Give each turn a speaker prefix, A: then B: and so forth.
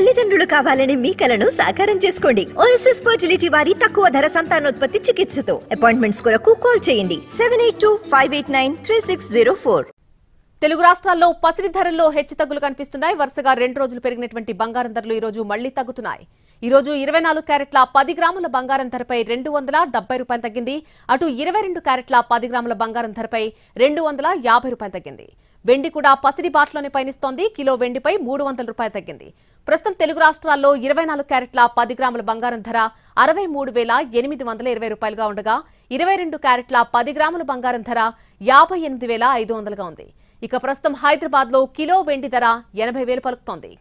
A: తల్లిదండ్రులు కావాలని మీ కలను సాకారం చేసుకోండి ఓఎస్ఎస్ ఫర్టిలిటీ వారి తక్కువ ధర సంతానోత్పత్తి చికిత్సతో అపాయింట్మెంట్స్ కొరకు కాల్ చేయండి
B: seven eight two five eight nine three six zero four
C: Telugu రాష్ట్రాల్లో పసిడి ధరల్లో హెచ్చుతగ్గులు కనిపిస్తున్నాయి వరుసగా రెండు రోజులు పెరిగినటువంటి
D: బంగారం ధరలు ఈ రోజు మళ్లీ తగ్గుతున్నాయి ఈ రోజు ఇరవై నాలుగు క్యారెట్ల పది గ్రాముల బంగారం ధరపై రెండు వందల డెబ్బై రూపాయలు తగ్గింది అటు ఇరవై రెండు క్యారెట్ల పది గ్రాముల బంగారం ధరపై రెండు వందల యాభై రూపాయలు తగ్గింది వెండి కూడా పసిడి బాట్లోనే పయనిస్తోంది కిలో వెండిపై మూడు వందల రూపాయలు తగ్గింది ప్రస్తుతం తెలుగు రాష్ట్రాల్లో ఇరవై నాలుగు క్యారెట్ల పది గ్రాముల బంగారం ధర అరవై మూడు వేల ఎనిమిది వందల ఇరవై రూపాయలుగా ఉండగా ఇరవై రెండు క్యారెట్ల పది గ్రాముల బంగారం ధర యాభై ఎనిమిది వేల ఐదు వందలుగా ఉంది ఇక ప్రస్తుతం హైదరాబాద్లో కిలో వెండి ధర ఎనభై వేలు పలుకుతోంది